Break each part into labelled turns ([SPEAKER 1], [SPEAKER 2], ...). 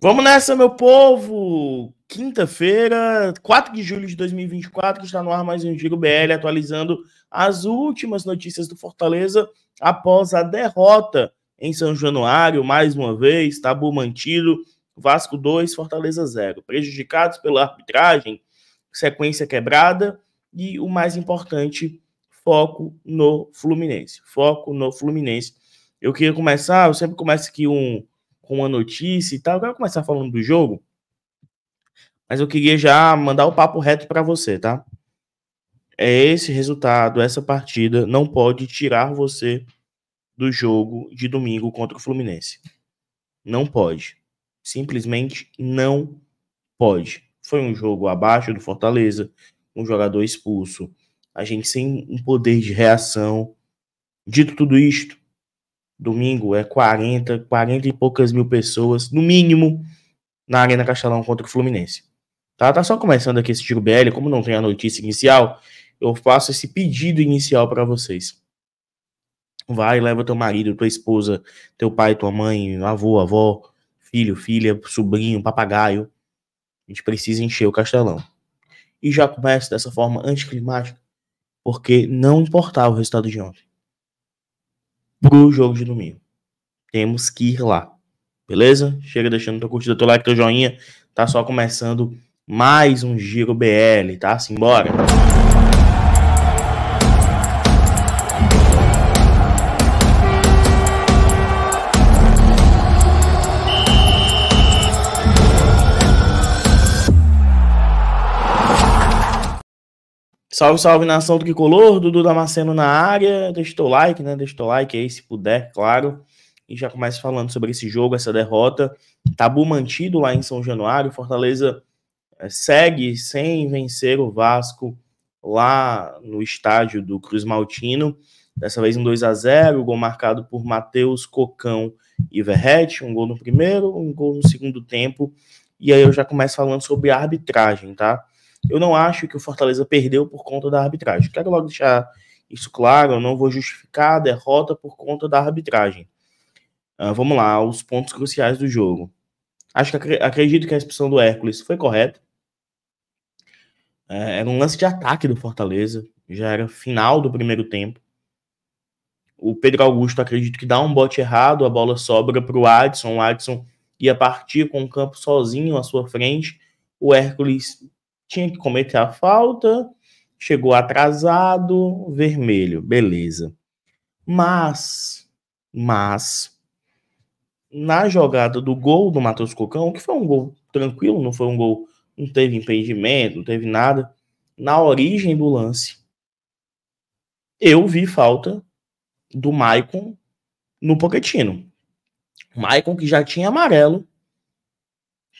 [SPEAKER 1] Vamos nessa, meu povo! Quinta-feira, 4 de julho de 2024, está no ar mais um Giro BL, atualizando as últimas notícias do Fortaleza após a derrota em São Januário, mais uma vez, tabu mantido, Vasco 2, Fortaleza 0. Prejudicados pela arbitragem, sequência quebrada e o mais importante, foco no Fluminense. Foco no Fluminense. Eu queria começar, eu sempre começo aqui um com uma notícia e tal. Eu quero começar falando do jogo, mas eu queria já mandar o papo reto para você, tá? É esse resultado, essa partida não pode tirar você do jogo de domingo contra o Fluminense. Não pode. Simplesmente não pode. Foi um jogo abaixo do Fortaleza, um jogador expulso, a gente sem um poder de reação. Dito tudo isto, Domingo é 40, 40 e poucas mil pessoas, no mínimo, na Arena Castelão contra o Fluminense. Tá, tá só começando aqui esse tiro BL, como não tem a notícia inicial, eu faço esse pedido inicial para vocês. Vai, leva teu marido, tua esposa, teu pai, tua mãe, avô, avó, filho, filha, sobrinho, papagaio. A gente precisa encher o castelão. E já começa dessa forma anticlimática, porque não importava o resultado de ontem pro jogo de domingo. Temos que ir lá. Beleza? Chega deixando teu curtida, teu like, teu joinha. Tá só começando mais um Giro BL, tá? Simbora! Salve, salve nação do que color, Dudu Damasceno na área. Deixa teu like, né? Deixa teu like aí se puder, claro. E já começa falando sobre esse jogo, essa derrota. Tabu mantido lá em São Januário. Fortaleza eh, segue sem vencer o Vasco lá no estádio do Cruz Maltino. Dessa vez um 2 a 0 gol marcado por Matheus Cocão e Verrete. Um gol no primeiro, um gol no segundo tempo. E aí eu já começo falando sobre a arbitragem, tá? Eu não acho que o Fortaleza perdeu por conta da arbitragem. Quero logo deixar isso claro, eu não vou justificar a derrota por conta da arbitragem. Uh, vamos lá, os pontos cruciais do jogo. Acho que acredito que a expulsão do Hércules foi correta. Uh, era um lance de ataque do Fortaleza, já era final do primeiro tempo. O Pedro Augusto acredito que dá um bote errado, a bola sobra para o Adson. O Adson ia partir com o campo sozinho à sua frente. O Hércules tinha que cometer a falta, chegou atrasado, vermelho, beleza. Mas, mas, na jogada do gol do Matheus Cocão, que foi um gol tranquilo, não foi um gol, não teve impedimento, não teve nada, na origem do lance, eu vi falta do Maicon no Poquetino. Maicon que já tinha amarelo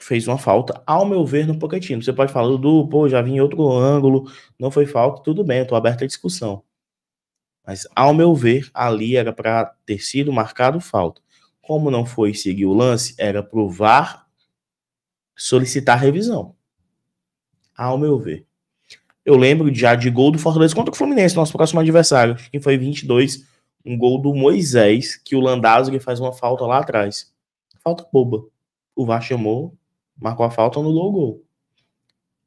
[SPEAKER 1] fez uma falta, ao meu ver, no Pocatino. Você pode falar, Dudu, pô, já vim em outro ângulo, não foi falta, tudo bem, eu tô aberto à discussão. Mas, ao meu ver, ali era para ter sido marcado falta. Como não foi seguir o lance, era VAR solicitar revisão. Ao meu ver. Eu lembro já de gol do Fortaleza contra o Fluminense, nosso próximo adversário, que foi 22, um gol do Moisés, que o Landazzo faz uma falta lá atrás. Falta boba. O VAR chamou, marcou a falta, anulou o gol.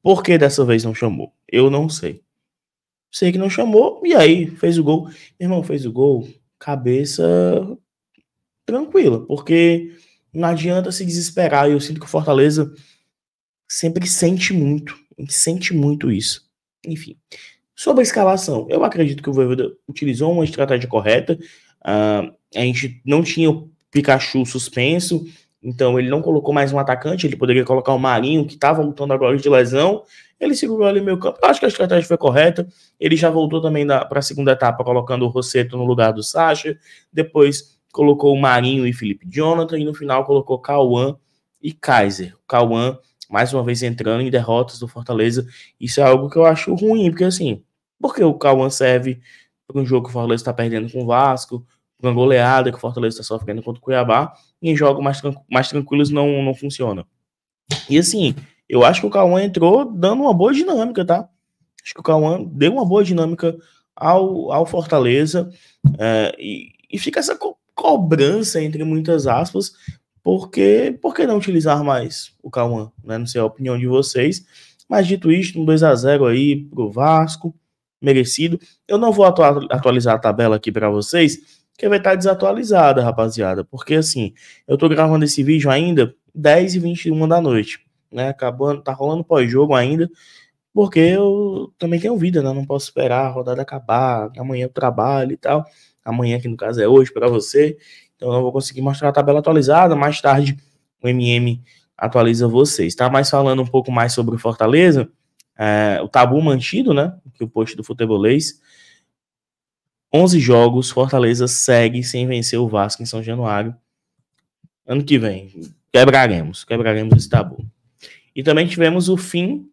[SPEAKER 1] Por que dessa vez não chamou? Eu não sei. Sei que não chamou, e aí fez o gol. Meu irmão, fez o gol, cabeça tranquila, porque não adianta se desesperar. E eu sinto que o Fortaleza sempre sente muito, sente muito isso. Enfim, sobre a escalação, eu acredito que o Voivoda utilizou uma estratégia correta. Uh, a gente não tinha o Pikachu suspenso, então ele não colocou mais um atacante, ele poderia colocar o Marinho, que estava lutando agora de lesão. Ele segurou ali meio campo. acho que a estratégia foi correta. Ele já voltou também para a segunda etapa, colocando o Rosseto no lugar do Sacha. Depois colocou o Marinho e Felipe Jonathan. E no final colocou Cauã e Kaiser. O Cauã, mais uma vez, entrando em derrotas do Fortaleza. Isso é algo que eu acho ruim, porque assim, porque o Cauã serve para um jogo que o Fortaleza está perdendo com o Vasco, uma goleada que o Fortaleza está sofrendo contra o Cuiabá, e em jogos mais, mais tranquilos não, não funciona. E assim, eu acho que o Cauã entrou dando uma boa dinâmica, tá? Acho que o Cauã deu uma boa dinâmica ao, ao Fortaleza, é, e, e fica essa co cobrança, entre muitas aspas, porque por que não utilizar mais o Cauã? Né? Não sei a opinião de vocês, mas dito isto, um 2 a 0 aí pro Vasco, merecido. Eu não vou atualizar a tabela aqui para vocês, que vai estar tá desatualizada, rapaziada. Porque assim, eu tô gravando esse vídeo ainda 10 e 21 da noite, né? Acabando, tá rolando pós-jogo ainda, porque eu também tenho vida, né? Não posso esperar a rodada acabar, amanhã eu trabalho e tal. Amanhã, que no caso é hoje para você, então eu não vou conseguir mostrar a tabela atualizada. Mais tarde o MM atualiza vocês, tá? Mas falando um pouco mais sobre o Fortaleza, é, o tabu mantido, né? Que o post do futebolês. 11 jogos, Fortaleza segue sem vencer o Vasco em São Januário. Ano que vem, quebraremos, quebraremos esse tabu. E também tivemos o fim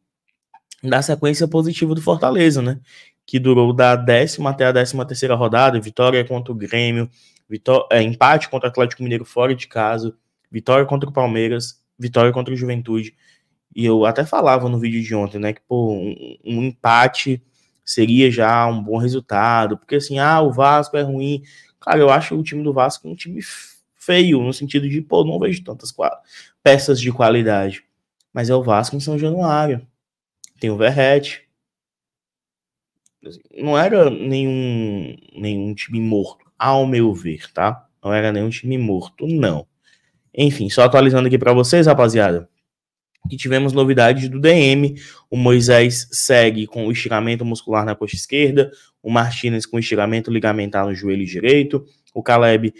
[SPEAKER 1] da sequência positiva do Fortaleza, né? Que durou da décima até a décima terceira rodada, vitória contra o Grêmio, vitória, é, empate contra o Atlético Mineiro fora de casa, vitória contra o Palmeiras, vitória contra o Juventude. E eu até falava no vídeo de ontem, né? Que, pô, um, um empate seria já um bom resultado, porque assim, ah, o Vasco é ruim. Cara, eu acho o time do Vasco um time feio, no sentido de, pô, não vejo tantas peças de qualidade. Mas é o Vasco em São Januário. Tem o Verrete. Assim, não era nenhum, nenhum time morto, ao meu ver, tá? Não era nenhum time morto, não. Enfim, só atualizando aqui para vocês, rapaziada. E tivemos novidades do DM. O Moisés segue com estiramento muscular na coxa esquerda, o Martinez com estiramento ligamentar no joelho direito, o Caleb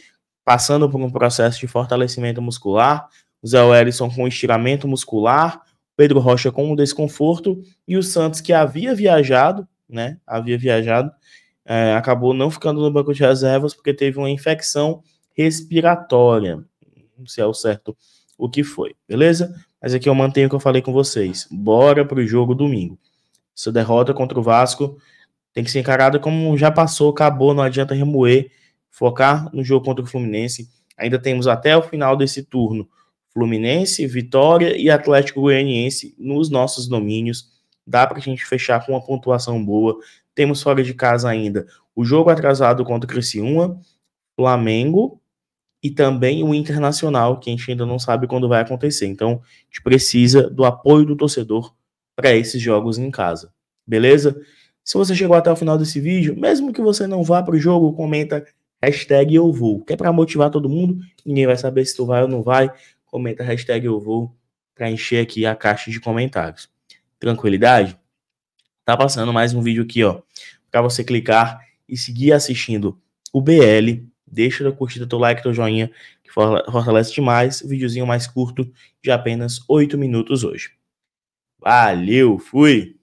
[SPEAKER 1] passando por um processo de fortalecimento muscular, o Zé Wellison com estiramento muscular, Pedro Rocha com um desconforto e o Santos que havia viajado, né? Havia viajado, é, acabou não ficando no banco de reservas porque teve uma infecção respiratória, não sei ao certo o que foi, beleza? Mas aqui eu mantenho o que eu falei com vocês. Bora pro jogo domingo. Essa derrota contra o Vasco tem que ser encarada como já passou, acabou, não adianta remoer. Focar no jogo contra o Fluminense. Ainda temos até o final desse turno Fluminense, Vitória e Atlético Goianiense nos nossos domínios. Dá para a gente fechar com uma pontuação boa. Temos fora de casa ainda o jogo atrasado contra o Criciúma, Flamengo, e também o internacional, que a gente ainda não sabe quando vai acontecer. Então, a gente precisa do apoio do torcedor para esses jogos em casa. Beleza? Se você chegou até o final desse vídeo, mesmo que você não vá para o jogo, comenta hashtag eu vou, que é para motivar todo mundo. Ninguém vai saber se tu vai ou não vai. Comenta hashtag eu vou para encher aqui a caixa de comentários. Tranquilidade? Tá passando mais um vídeo aqui, ó, para você clicar e seguir assistindo o BL Deixa tua curtida, teu like, teu joinha, que fortalece demais. O videozinho mais curto de apenas 8 minutos hoje. Valeu, fui!